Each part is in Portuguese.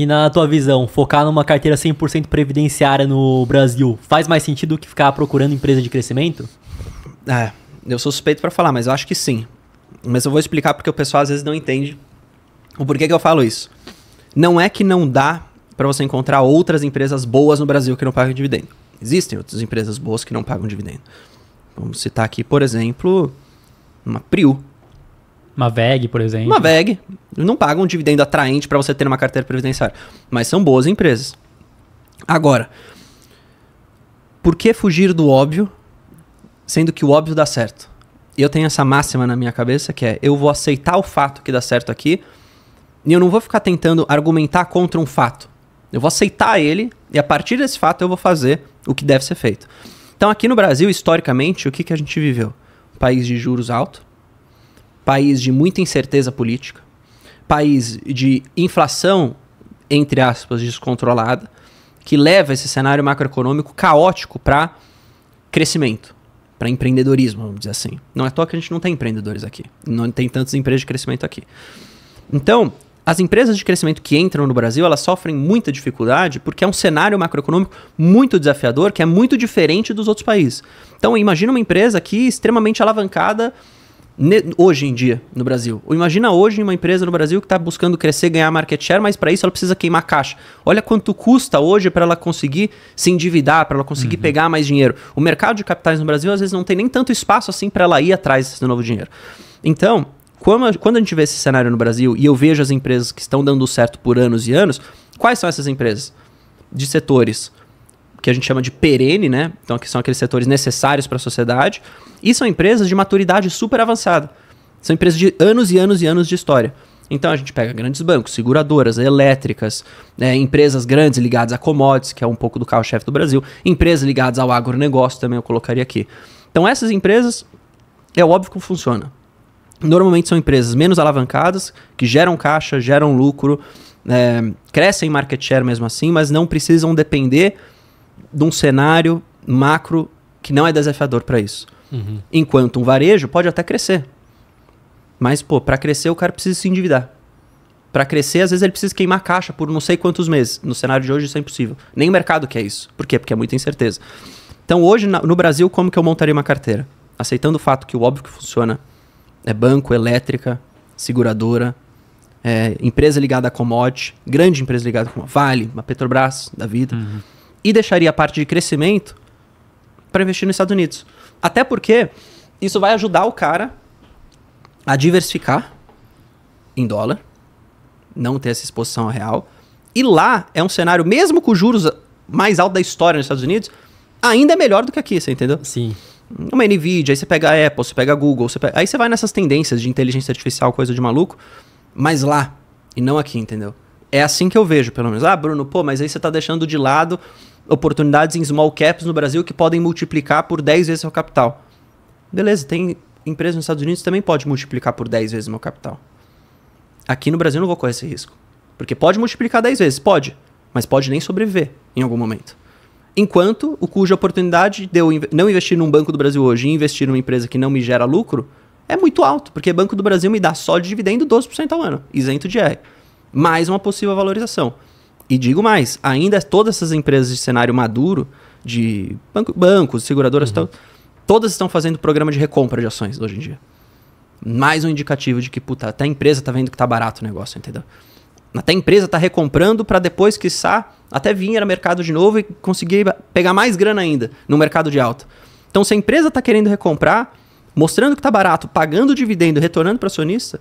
E na tua visão, focar numa carteira 100% previdenciária no Brasil faz mais sentido do que ficar procurando empresa de crescimento? É, eu sou suspeito para falar, mas eu acho que sim. Mas eu vou explicar porque o pessoal às vezes não entende o porquê que eu falo isso. Não é que não dá para você encontrar outras empresas boas no Brasil que não pagam dividendo. Existem outras empresas boas que não pagam dividendo. Vamos citar aqui, por exemplo, uma Priu. Uma VEG, por exemplo. Uma VEG. Não paga um dividendo atraente para você ter uma carteira previdenciária. Mas são boas empresas. Agora, por que fugir do óbvio, sendo que o óbvio dá certo? Eu tenho essa máxima na minha cabeça que é: eu vou aceitar o fato que dá certo aqui, e eu não vou ficar tentando argumentar contra um fato. Eu vou aceitar ele, e a partir desse fato eu vou fazer o que deve ser feito. Então, aqui no Brasil, historicamente, o que, que a gente viveu? Um país de juros alto, país de muita incerteza política, país de inflação, entre aspas, descontrolada, que leva esse cenário macroeconômico caótico para crescimento, para empreendedorismo, vamos dizer assim. Não é à toa que a gente não tem empreendedores aqui, não tem tantas empresas de crescimento aqui. Então, as empresas de crescimento que entram no Brasil, elas sofrem muita dificuldade porque é um cenário macroeconômico muito desafiador, que é muito diferente dos outros países. Então, imagina uma empresa aqui extremamente alavancada hoje em dia no Brasil. Imagina hoje uma empresa no Brasil que está buscando crescer, ganhar market share, mas para isso ela precisa queimar caixa. Olha quanto custa hoje para ela conseguir se endividar, para ela conseguir uhum. pegar mais dinheiro. O mercado de capitais no Brasil às vezes não tem nem tanto espaço assim para ela ir atrás do novo dinheiro. Então, quando a gente vê esse cenário no Brasil e eu vejo as empresas que estão dando certo por anos e anos, quais são essas empresas? De setores que a gente chama de perene, né? Então, que são aqueles setores necessários para a sociedade. E são empresas de maturidade super avançada. São empresas de anos e anos e anos de história. Então a gente pega grandes bancos, seguradoras, elétricas, né, empresas grandes ligadas a commodities, que é um pouco do carro-chefe do Brasil, empresas ligadas ao agronegócio também eu colocaria aqui. Então essas empresas, é óbvio como funciona. Normalmente são empresas menos alavancadas, que geram caixa, geram lucro, é, crescem market share mesmo assim, mas não precisam depender de um cenário macro que não é desafiador para isso. Uhum. Enquanto um varejo pode até crescer. Mas, pô, para crescer o cara precisa se endividar. Para crescer, às vezes ele precisa queimar caixa por não sei quantos meses. No cenário de hoje isso é impossível. Nem o mercado quer isso. Por quê? Porque é muita incerteza. Então, hoje no Brasil, como que eu montaria uma carteira? Aceitando o fato que o óbvio que funciona é banco, elétrica, seguradora, é, empresa ligada a commodity, grande empresa ligada a commodity, Vale, uma Petrobras da vida. Uhum e deixaria a parte de crescimento para investir nos Estados Unidos. Até porque isso vai ajudar o cara a diversificar em dólar, não ter essa exposição real. E lá é um cenário, mesmo com juros mais altos da história nos Estados Unidos, ainda é melhor do que aqui, você entendeu? Sim. Uma Nvidia, aí você pega a Apple, você pega a Google, você pega... aí você vai nessas tendências de inteligência artificial, coisa de maluco, mas lá, e não aqui, entendeu? É assim que eu vejo, pelo menos. Ah, Bruno, pô, mas aí você está deixando de lado oportunidades em small caps no Brasil que podem multiplicar por 10 vezes seu capital. Beleza, tem empresa nos Estados Unidos que também pode multiplicar por 10 vezes meu capital. Aqui no Brasil não vou correr esse risco. Porque pode multiplicar 10 vezes, pode, mas pode nem sobreviver em algum momento. Enquanto o cuja oportunidade de eu não investir num Banco do Brasil hoje e investir numa empresa que não me gera lucro é muito alto, porque Banco do Brasil me dá só de dividendo 12% ao ano, isento de R mais uma possível valorização. E digo mais, ainda todas essas empresas de cenário maduro, de banco, bancos, seguradoras, uhum. tal, todas estão fazendo programa de recompra de ações hoje em dia. Mais um indicativo de que, puta, até a empresa tá vendo que tá barato o negócio, entendeu? Até a empresa tá recomprando para depois, que quiçá, até vir a mercado de novo e conseguir pegar mais grana ainda no mercado de alta. Então, se a empresa tá querendo recomprar, mostrando que tá barato, pagando dividendo, retornando para acionista,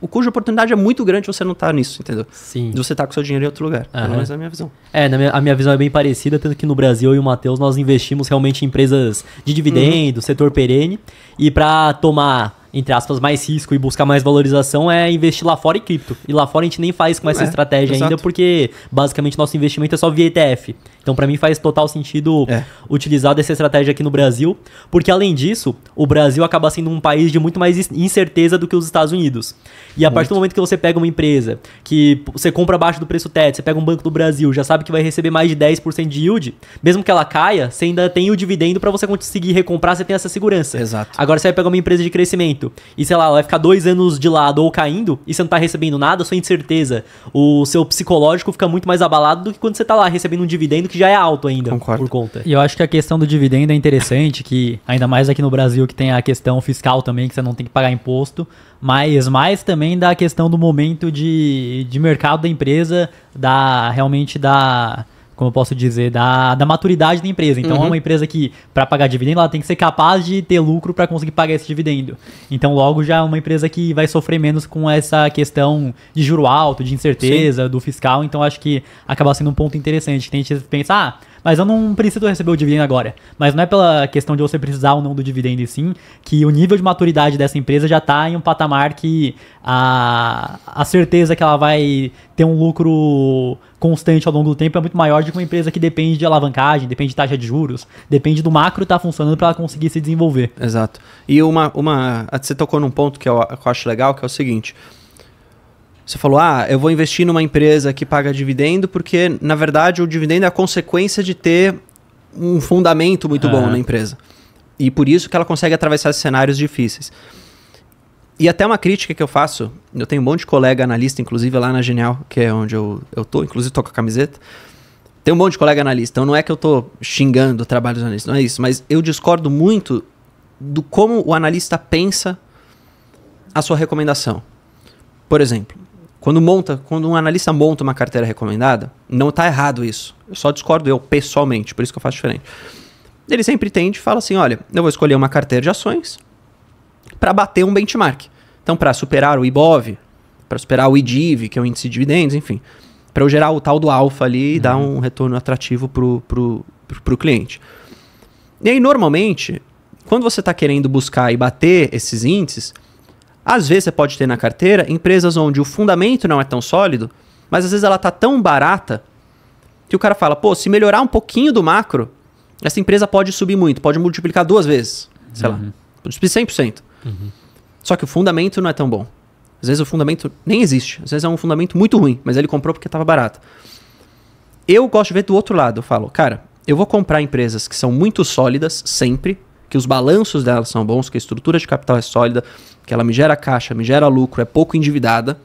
o cuja oportunidade é muito grande você não tá nisso, entendeu? Sim. De você tá com seu dinheiro em outro lugar. Uhum. Pelo menos é a minha visão. É, minha, a minha visão é bem parecida, tanto que no Brasil eu e o Matheus nós investimos realmente em empresas de dividendo, uhum. setor perene. E para tomar entre aspas, mais risco e buscar mais valorização é investir lá fora em cripto. E lá fora a gente nem faz com essa é, estratégia exato. ainda, porque basicamente nosso investimento é só via ETF. Então, para mim, faz total sentido é. utilizar dessa estratégia aqui no Brasil, porque além disso, o Brasil acaba sendo um país de muito mais incerteza do que os Estados Unidos. E a muito. partir do momento que você pega uma empresa que você compra abaixo do preço teto, você pega um banco do Brasil, já sabe que vai receber mais de 10% de yield, mesmo que ela caia, você ainda tem o dividendo para você conseguir recomprar, você tem essa segurança. Exato. Agora você vai pegar uma empresa de crescimento muito. E sei lá, vai ficar dois anos de lado ou caindo e você não tá recebendo nada, sua incerteza. O seu psicológico fica muito mais abalado do que quando você tá lá recebendo um dividendo que já é alto ainda. Concordo. Por conta. E eu acho que a questão do dividendo é interessante, que ainda mais aqui no Brasil que tem a questão fiscal também, que você não tem que pagar imposto, mas mais também da questão do momento de, de mercado da empresa, da realmente da como eu posso dizer, da, da maturidade da empresa. Então, uhum. é uma empresa que, para pagar dividendo, ela tem que ser capaz de ter lucro para conseguir pagar esse dividendo. Então, logo já é uma empresa que vai sofrer menos com essa questão de juro alto, de incerteza, Sim. do fiscal. Então, acho que acaba sendo um ponto interessante. Tem gente que pensa, ah, mas eu não preciso receber o dividendo agora. Mas não é pela questão de você precisar ou não do dividendo, e sim que o nível de maturidade dessa empresa já está em um patamar que a, a certeza que ela vai ter um lucro constante ao longo do tempo é muito maior do que uma empresa que depende de alavancagem, depende de taxa de juros, depende do macro estar tá funcionando para ela conseguir se desenvolver. Exato. E uma, uma. Você tocou num ponto que eu, que eu acho legal, que é o seguinte. Você falou, ah, eu vou investir numa empresa que paga dividendo, porque, na verdade, o dividendo é a consequência de ter um fundamento muito bom é. na empresa. E por isso que ela consegue atravessar cenários difíceis. E até uma crítica que eu faço, eu tenho um monte de colega analista, inclusive lá na Genial, que é onde eu, eu tô, inclusive tô com a camiseta. Tem um monte de colega analista, então não é que eu tô xingando o trabalho dos analistas, não é isso, mas eu discordo muito do como o analista pensa a sua recomendação. Por exemplo, quando monta, quando um analista monta uma carteira recomendada, não está errado isso. Eu só discordo eu pessoalmente, por isso que eu faço diferente. Ele sempre tende e fala assim: olha, eu vou escolher uma carteira de ações para bater um benchmark. Então, para superar o IBOV, para superar o IDIV, que é o índice de dividendos, enfim, para eu gerar o tal do alfa ali e uhum. dar um retorno atrativo para pro, pro, pro cliente. E aí, normalmente, quando você está querendo buscar e bater esses índices, às vezes você pode ter na carteira empresas onde o fundamento não é tão sólido, mas às vezes ela tá tão barata que o cara fala, pô, se melhorar um pouquinho do macro, essa empresa pode subir muito, pode multiplicar duas vezes, sei uhum. lá, subir 100%. Uhum. Só que o fundamento não é tão bom. Às vezes o fundamento nem existe, às vezes é um fundamento muito ruim, mas ele comprou porque estava barato. Eu gosto de ver do outro lado, eu falo, cara, eu vou comprar empresas que são muito sólidas sempre, que os balanços dela são bons, que a estrutura de capital é sólida, que ela me gera caixa, me gera lucro, é pouco endividada,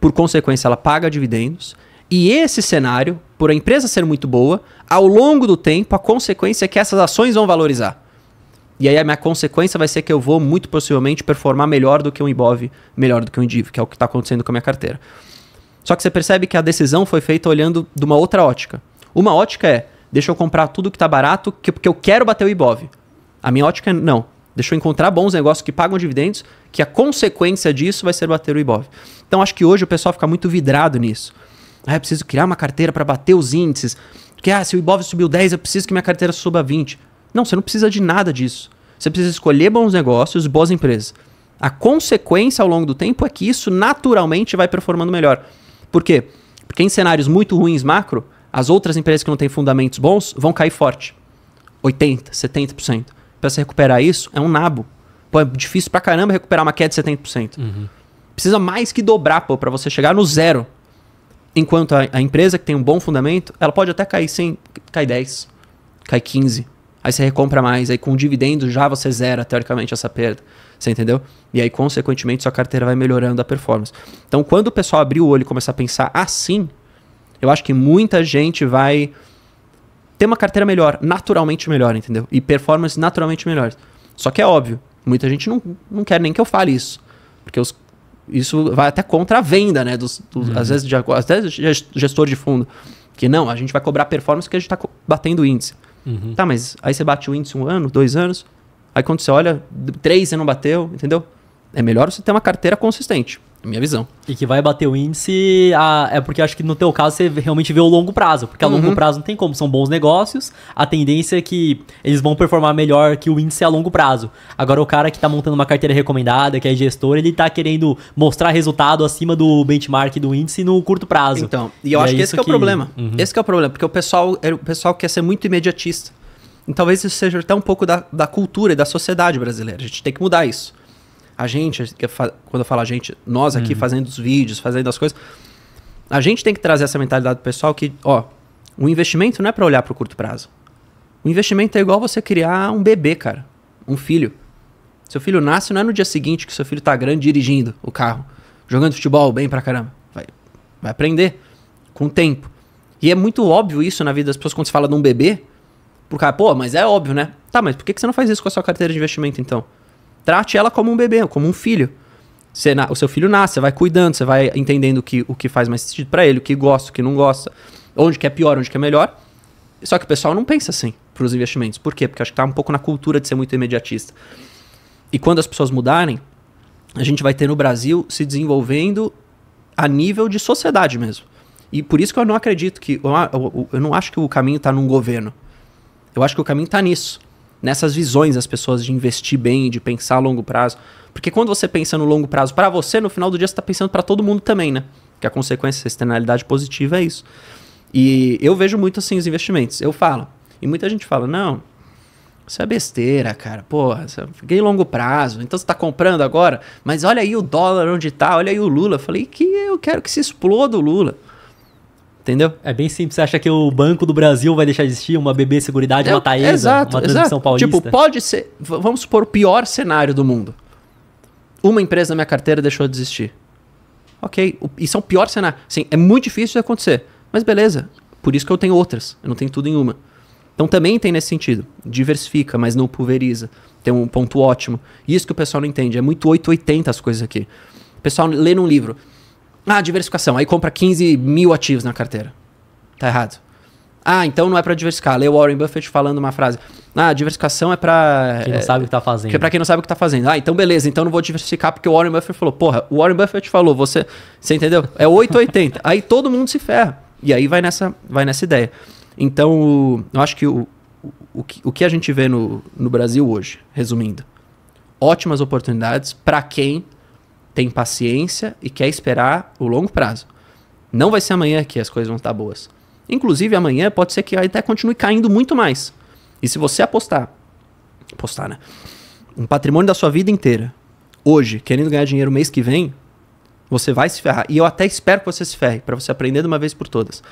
por consequência, ela paga dividendos. E esse cenário, por a empresa ser muito boa, ao longo do tempo, a consequência é que essas ações vão valorizar. E aí a minha consequência vai ser que eu vou, muito possivelmente, performar melhor do que um IBOV, melhor do que um IDIV, que é o que está acontecendo com a minha carteira. Só que você percebe que a decisão foi feita olhando de uma outra ótica. Uma ótica é, deixa eu comprar tudo que está barato, que, porque eu quero bater o IBOV. A minha ótica é não. Deixa eu encontrar bons negócios que pagam dividendos, que a consequência disso vai ser bater o Ibov. Então acho que hoje o pessoal fica muito vidrado nisso. Ah, eu preciso criar uma carteira para bater os índices. Porque ah, se o Ibov subiu 10, eu preciso que minha carteira suba 20. Não, você não precisa de nada disso. Você precisa escolher bons negócios, boas empresas. A consequência ao longo do tempo é que isso naturalmente vai performando melhor. Por quê? Porque em cenários muito ruins macro, as outras empresas que não têm fundamentos bons vão cair forte. 80%, 70% para você recuperar isso é um nabo. Pô, é difícil pra caramba recuperar uma queda de 70%. Uhum. Precisa mais que dobrar, pô, pra você chegar no zero. Enquanto a, a, empresa que tem um bom fundamento, ela pode até cair 100, cai 10, cai 15. Aí você recompra mais, aí com dividendos já você zera, teoricamente, essa perda. Você entendeu? E aí, consequentemente, sua carteira vai melhorando a performance. Então, quando o pessoal abrir o olho e começar a pensar assim, eu acho que muita gente vai ter uma carteira melhor, naturalmente melhor, entendeu? E performance naturalmente melhores. Só que é óbvio, muita gente não, não quer nem que eu fale isso. Porque os, isso vai até contra a venda, né? Dos, dos uhum. Às vezes, de, gestor de fundo. Que não, a gente vai cobrar performance porque a gente está batendo índice. Uhum. Tá, mas aí você bate o índice um ano, dois anos. Aí quando você olha, três você não bateu, entendeu? É melhor você ter uma carteira consistente. É minha visão. E que vai bater o índice, a, é porque acho que no teu caso você realmente vê o longo prazo, porque a uhum. longo prazo não tem como, são bons negócios, a tendência é que eles vão performar melhor que o índice a longo prazo. Agora o cara que tá montando uma carteira recomendada, que é gestor, ele tá querendo mostrar resultado acima do benchmark do índice no curto prazo. Então, e eu e é acho é que esse que é o que... problema. Uhum. Esse que é o problema, porque o pessoal, é, o pessoal quer ser muito imediatista. E talvez isso seja até um pouco da, da cultura e da sociedade brasileira. A gente tem que mudar isso. A gente, quando eu falo a gente, nós aqui uhum. fazendo os vídeos, fazendo as coisas, a gente tem que trazer essa mentalidade do pessoal que, ó, o investimento não é para olhar para o curto prazo. O investimento é igual você criar um bebê, cara, um filho. Seu filho nasce não é no dia seguinte que seu filho tá grande dirigindo o carro, jogando futebol bem pra caramba. Vai, vai aprender com o tempo. E é muito óbvio isso na vida das pessoas quando se fala de um bebê. Por cara, pô, mas é óbvio, né? Tá, mas por que você não faz isso com a sua carteira de investimento então? Trate ela como um bebê, como um filho. Você, o seu filho nasce, você vai cuidando, você vai entendendo o que, o que faz mais sentido para ele, o que gosta, o que não gosta, onde que é pior, onde que é melhor. Só que o pessoal não pensa assim para os investimentos. Por quê? Porque acho que tá um pouco na cultura de ser muito imediatista. E quando as pessoas mudarem, a gente vai ter no Brasil se desenvolvendo a nível de sociedade mesmo. E por isso que eu não acredito que. Eu, eu, eu não acho que o caminho está num governo. Eu acho que o caminho está nisso nessas visões das pessoas de investir bem, de pensar a longo prazo. Porque quando você pensa no longo prazo para você, no final do dia você está pensando para todo mundo também, né? Que a consequência, a externalidade positiva é isso. E eu vejo muito assim os investimentos. Eu falo. E muita gente fala, não, isso é besteira, cara. Porra, é fiquei longo prazo. Então você tá comprando agora, mas olha aí o dólar onde tá, olha aí o Lula. Eu falei que eu quero que se exploda o Lula. Entendeu? É bem simples. Você acha que o Banco do Brasil vai deixar de existir uma BB Seguridade, uma é Taesa, exato, uma Transição exato. Tipo, Paulista? Tipo, pode ser... Vamos supor o pior cenário do mundo. Uma empresa na minha carteira deixou de existir. Ok, isso é um pior cenário. Sim, é muito difícil de acontecer. Mas beleza, por isso que eu tenho outras. Eu não tenho tudo em uma. Então também tem nesse sentido. Diversifica, mas não pulveriza. Tem um ponto ótimo. Isso que o pessoal não entende. É muito 880 as coisas aqui. O pessoal lê num livro. Ah, diversificação. Aí compra 15 mil ativos na carteira. Tá errado. Ah, então não é para diversificar. Lê o Warren Buffett falando uma frase. Ah, diversificação é para quem não é, sabe o que tá fazendo. Que é para quem não sabe o que tá fazendo. Ah, então beleza, então não vou diversificar porque o Warren Buffett falou, porra, o Warren Buffett falou, você, você entendeu? É 880. aí todo mundo se ferra. E aí vai nessa, vai nessa ideia. Então, eu acho que o, o, que, o que a gente vê no, no Brasil hoje, resumindo, ótimas oportunidades para quem tem paciência e quer esperar o longo prazo. Não vai ser amanhã que as coisas vão estar boas. Inclusive, amanhã pode ser que até continue caindo muito mais. E se você apostar, apostar, né? Um patrimônio da sua vida inteira, hoje, querendo ganhar dinheiro mês que vem, você vai se ferrar. E eu até espero que você se ferre, para você aprender de uma vez por todas.